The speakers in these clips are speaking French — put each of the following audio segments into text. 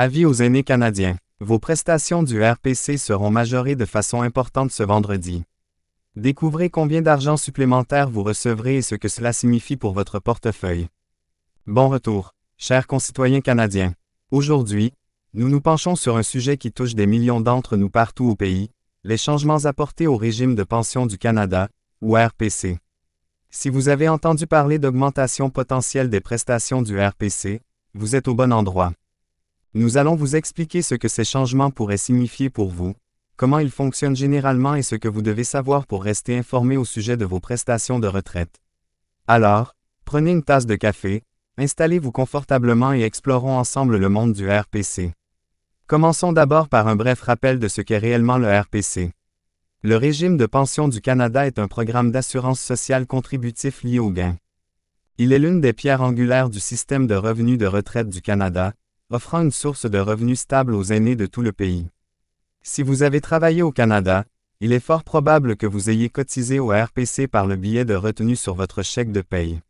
Avis aux aînés canadiens. Vos prestations du RPC seront majorées de façon importante ce vendredi. Découvrez combien d'argent supplémentaire vous recevrez et ce que cela signifie pour votre portefeuille. Bon retour, chers concitoyens canadiens. Aujourd'hui, nous nous penchons sur un sujet qui touche des millions d'entre nous partout au pays, les changements apportés au régime de pension du Canada, ou RPC. Si vous avez entendu parler d'augmentation potentielle des prestations du RPC, vous êtes au bon endroit. Nous allons vous expliquer ce que ces changements pourraient signifier pour vous, comment ils fonctionnent généralement et ce que vous devez savoir pour rester informé au sujet de vos prestations de retraite. Alors, prenez une tasse de café, installez-vous confortablement et explorons ensemble le monde du RPC. Commençons d'abord par un bref rappel de ce qu'est réellement le RPC. Le régime de pension du Canada est un programme d'assurance sociale contributif lié aux gains. Il est l'une des pierres angulaires du système de revenus de retraite du Canada, offrant une source de revenus stable aux aînés de tout le pays. Si vous avez travaillé au Canada, il est fort probable que vous ayez cotisé au RPC par le billet de retenue sur votre chèque de paye.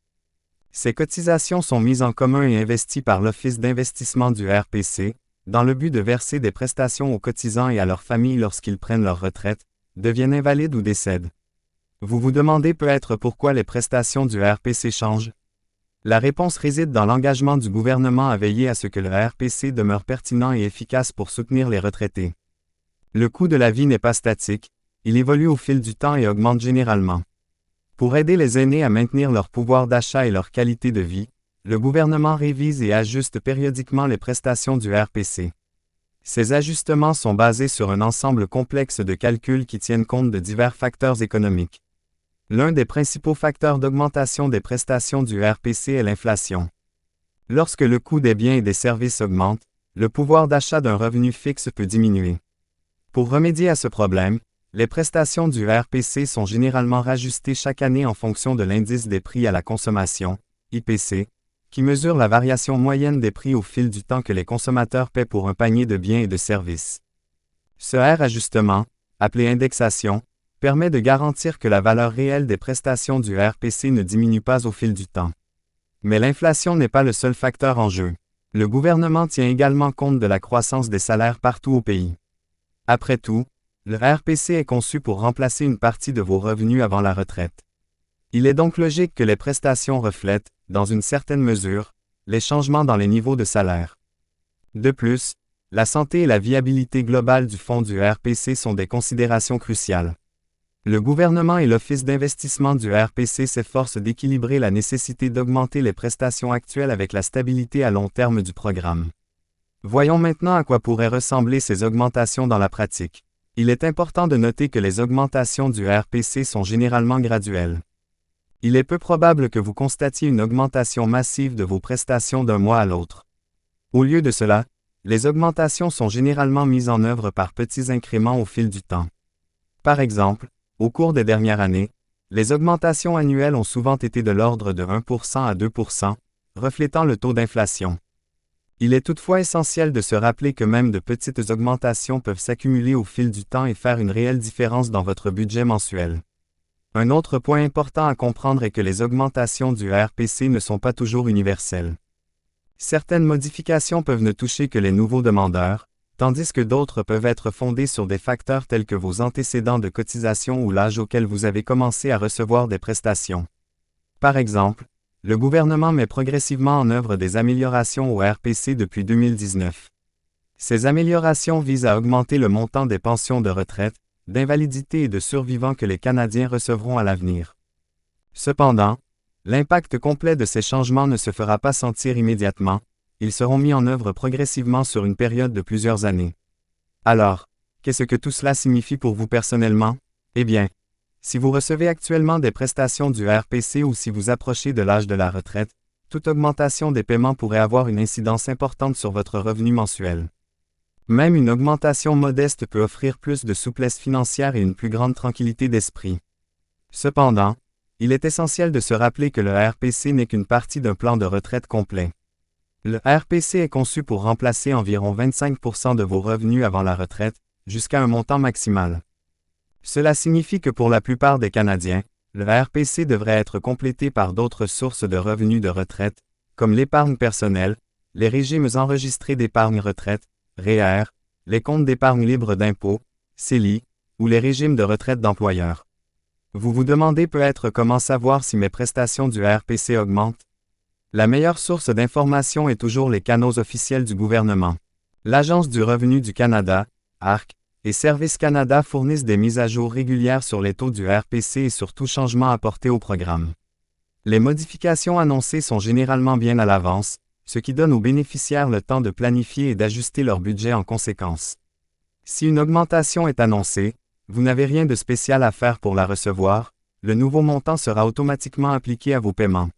Ces cotisations sont mises en commun et investies par l'Office d'investissement du RPC, dans le but de verser des prestations aux cotisants et à leurs familles lorsqu'ils prennent leur retraite, deviennent invalides ou décèdent. Vous vous demandez peut-être pourquoi les prestations du RPC changent? La réponse réside dans l'engagement du gouvernement à veiller à ce que le RPC demeure pertinent et efficace pour soutenir les retraités. Le coût de la vie n'est pas statique, il évolue au fil du temps et augmente généralement. Pour aider les aînés à maintenir leur pouvoir d'achat et leur qualité de vie, le gouvernement révise et ajuste périodiquement les prestations du RPC. Ces ajustements sont basés sur un ensemble complexe de calculs qui tiennent compte de divers facteurs économiques. L'un des principaux facteurs d'augmentation des prestations du RPC est l'inflation. Lorsque le coût des biens et des services augmente, le pouvoir d'achat d'un revenu fixe peut diminuer. Pour remédier à ce problème, les prestations du RPC sont généralement rajustées chaque année en fonction de l'indice des prix à la consommation, IPC, qui mesure la variation moyenne des prix au fil du temps que les consommateurs paient pour un panier de biens et de services. Ce R appelé indexation, permet de garantir que la valeur réelle des prestations du RPC ne diminue pas au fil du temps. Mais l'inflation n'est pas le seul facteur en jeu. Le gouvernement tient également compte de la croissance des salaires partout au pays. Après tout, le RPC est conçu pour remplacer une partie de vos revenus avant la retraite. Il est donc logique que les prestations reflètent, dans une certaine mesure, les changements dans les niveaux de salaire. De plus, la santé et la viabilité globale du fonds du RPC sont des considérations cruciales. Le gouvernement et l'Office d'investissement du RPC s'efforcent d'équilibrer la nécessité d'augmenter les prestations actuelles avec la stabilité à long terme du programme. Voyons maintenant à quoi pourraient ressembler ces augmentations dans la pratique. Il est important de noter que les augmentations du RPC sont généralement graduelles. Il est peu probable que vous constatiez une augmentation massive de vos prestations d'un mois à l'autre. Au lieu de cela, les augmentations sont généralement mises en œuvre par petits incréments au fil du temps. Par exemple, au cours des dernières années, les augmentations annuelles ont souvent été de l'ordre de 1 à 2 reflétant le taux d'inflation. Il est toutefois essentiel de se rappeler que même de petites augmentations peuvent s'accumuler au fil du temps et faire une réelle différence dans votre budget mensuel. Un autre point important à comprendre est que les augmentations du RPC ne sont pas toujours universelles. Certaines modifications peuvent ne toucher que les nouveaux demandeurs, tandis que d'autres peuvent être fondés sur des facteurs tels que vos antécédents de cotisation ou l'âge auquel vous avez commencé à recevoir des prestations. Par exemple, le gouvernement met progressivement en œuvre des améliorations au RPC depuis 2019. Ces améliorations visent à augmenter le montant des pensions de retraite, d'invalidité et de survivants que les Canadiens recevront à l'avenir. Cependant, l'impact complet de ces changements ne se fera pas sentir immédiatement, ils seront mis en œuvre progressivement sur une période de plusieurs années. Alors, qu'est-ce que tout cela signifie pour vous personnellement? Eh bien, si vous recevez actuellement des prestations du RPC ou si vous approchez de l'âge de la retraite, toute augmentation des paiements pourrait avoir une incidence importante sur votre revenu mensuel. Même une augmentation modeste peut offrir plus de souplesse financière et une plus grande tranquillité d'esprit. Cependant, il est essentiel de se rappeler que le RPC n'est qu'une partie d'un plan de retraite complet. Le RPC est conçu pour remplacer environ 25 de vos revenus avant la retraite, jusqu'à un montant maximal. Cela signifie que pour la plupart des Canadiens, le RPC devrait être complété par d'autres sources de revenus de retraite, comme l'épargne personnelle, les régimes enregistrés d'épargne retraite, REER, e les comptes d'épargne libre d'impôts, CELI, ou les régimes de retraite d'employeurs. Vous vous demandez peut-être comment savoir si mes prestations du RPC augmentent? La meilleure source d'information est toujours les canaux officiels du gouvernement. L'Agence du revenu du Canada, ARC, et Service Canada fournissent des mises à jour régulières sur les taux du RPC et sur tout changement apporté au programme. Les modifications annoncées sont généralement bien à l'avance, ce qui donne aux bénéficiaires le temps de planifier et d'ajuster leur budget en conséquence. Si une augmentation est annoncée, vous n'avez rien de spécial à faire pour la recevoir, le nouveau montant sera automatiquement appliqué à vos paiements.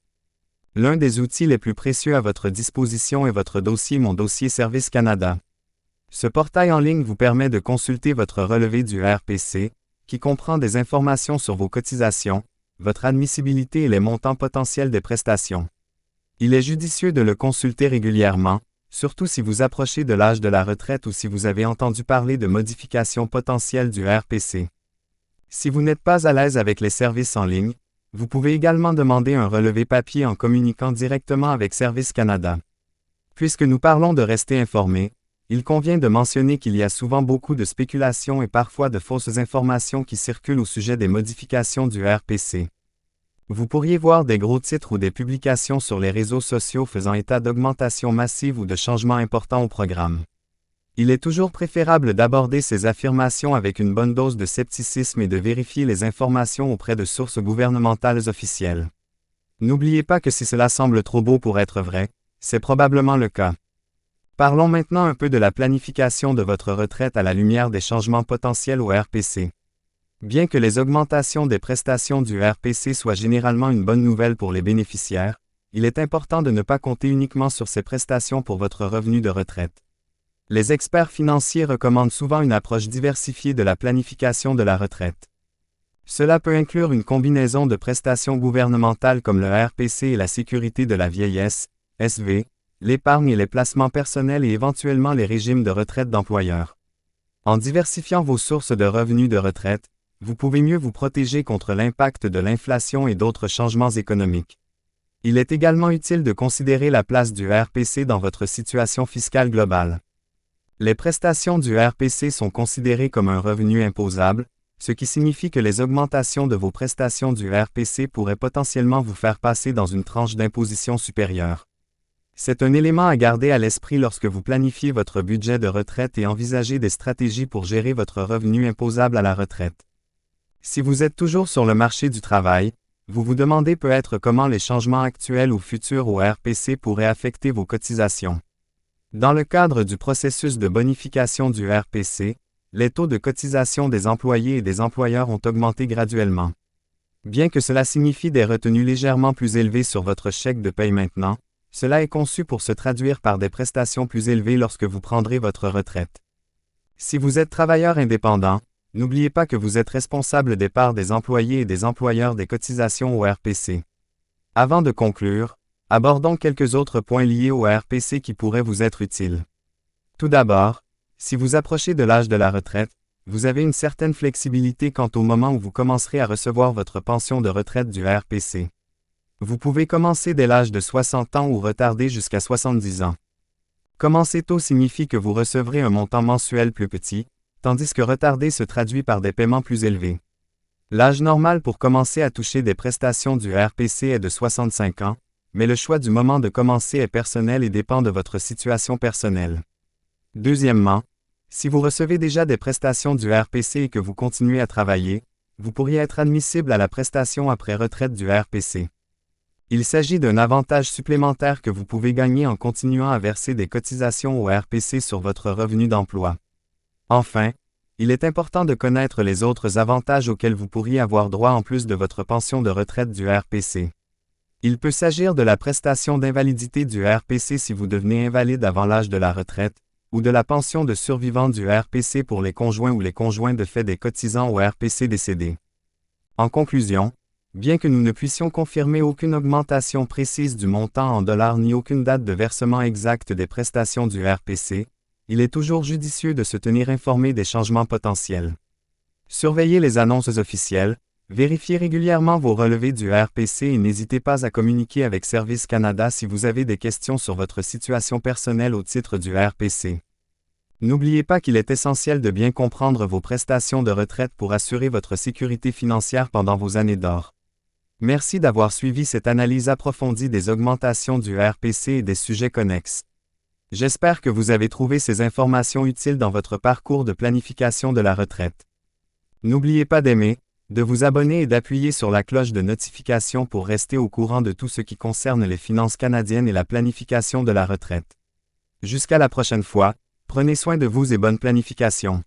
L'un des outils les plus précieux à votre disposition est votre dossier Mon dossier Service Canada. Ce portail en ligne vous permet de consulter votre relevé du RPC, qui comprend des informations sur vos cotisations, votre admissibilité et les montants potentiels des prestations. Il est judicieux de le consulter régulièrement, surtout si vous approchez de l'âge de la retraite ou si vous avez entendu parler de modifications potentielles du RPC. Si vous n'êtes pas à l'aise avec les services en ligne, vous pouvez également demander un relevé papier en communiquant directement avec Service Canada. Puisque nous parlons de rester informé, il convient de mentionner qu'il y a souvent beaucoup de spéculations et parfois de fausses informations qui circulent au sujet des modifications du RPC. Vous pourriez voir des gros titres ou des publications sur les réseaux sociaux faisant état d'augmentations massives ou de changements importants au programme. Il est toujours préférable d'aborder ces affirmations avec une bonne dose de scepticisme et de vérifier les informations auprès de sources gouvernementales officielles. N'oubliez pas que si cela semble trop beau pour être vrai, c'est probablement le cas. Parlons maintenant un peu de la planification de votre retraite à la lumière des changements potentiels au RPC. Bien que les augmentations des prestations du RPC soient généralement une bonne nouvelle pour les bénéficiaires, il est important de ne pas compter uniquement sur ces prestations pour votre revenu de retraite. Les experts financiers recommandent souvent une approche diversifiée de la planification de la retraite. Cela peut inclure une combinaison de prestations gouvernementales comme le RPC et la sécurité de la vieillesse, SV, l'épargne et les placements personnels et éventuellement les régimes de retraite d'employeurs. En diversifiant vos sources de revenus de retraite, vous pouvez mieux vous protéger contre l'impact de l'inflation et d'autres changements économiques. Il est également utile de considérer la place du RPC dans votre situation fiscale globale. Les prestations du RPC sont considérées comme un revenu imposable, ce qui signifie que les augmentations de vos prestations du RPC pourraient potentiellement vous faire passer dans une tranche d'imposition supérieure. C'est un élément à garder à l'esprit lorsque vous planifiez votre budget de retraite et envisagez des stratégies pour gérer votre revenu imposable à la retraite. Si vous êtes toujours sur le marché du travail, vous vous demandez peut-être comment les changements actuels ou futurs au RPC pourraient affecter vos cotisations. Dans le cadre du processus de bonification du RPC, les taux de cotisation des employés et des employeurs ont augmenté graduellement. Bien que cela signifie des retenues légèrement plus élevées sur votre chèque de paye maintenant, cela est conçu pour se traduire par des prestations plus élevées lorsque vous prendrez votre retraite. Si vous êtes travailleur indépendant, n'oubliez pas que vous êtes responsable des parts des employés et des employeurs des cotisations au RPC. Avant de conclure, Abordons quelques autres points liés au RPC qui pourraient vous être utiles. Tout d'abord, si vous approchez de l'âge de la retraite, vous avez une certaine flexibilité quant au moment où vous commencerez à recevoir votre pension de retraite du RPC. Vous pouvez commencer dès l'âge de 60 ans ou retarder jusqu'à 70 ans. Commencer tôt signifie que vous recevrez un montant mensuel plus petit, tandis que retarder se traduit par des paiements plus élevés. L'âge normal pour commencer à toucher des prestations du RPC est de 65 ans, mais le choix du moment de commencer est personnel et dépend de votre situation personnelle. Deuxièmement, si vous recevez déjà des prestations du RPC et que vous continuez à travailler, vous pourriez être admissible à la prestation après retraite du RPC. Il s'agit d'un avantage supplémentaire que vous pouvez gagner en continuant à verser des cotisations au RPC sur votre revenu d'emploi. Enfin, il est important de connaître les autres avantages auxquels vous pourriez avoir droit en plus de votre pension de retraite du RPC. Il peut s'agir de la prestation d'invalidité du RPC si vous devenez invalide avant l'âge de la retraite, ou de la pension de survivant du RPC pour les conjoints ou les conjoints de fait des cotisants au RPC décédés. En conclusion, bien que nous ne puissions confirmer aucune augmentation précise du montant en dollars ni aucune date de versement exacte des prestations du RPC, il est toujours judicieux de se tenir informé des changements potentiels. Surveillez les annonces officielles, Vérifiez régulièrement vos relevés du RPC et n'hésitez pas à communiquer avec Service Canada si vous avez des questions sur votre situation personnelle au titre du RPC. N'oubliez pas qu'il est essentiel de bien comprendre vos prestations de retraite pour assurer votre sécurité financière pendant vos années d'or. Merci d'avoir suivi cette analyse approfondie des augmentations du RPC et des sujets connexes. J'espère que vous avez trouvé ces informations utiles dans votre parcours de planification de la retraite. N'oubliez pas d'aimer, de vous abonner et d'appuyer sur la cloche de notification pour rester au courant de tout ce qui concerne les finances canadiennes et la planification de la retraite. Jusqu'à la prochaine fois, prenez soin de vous et bonne planification.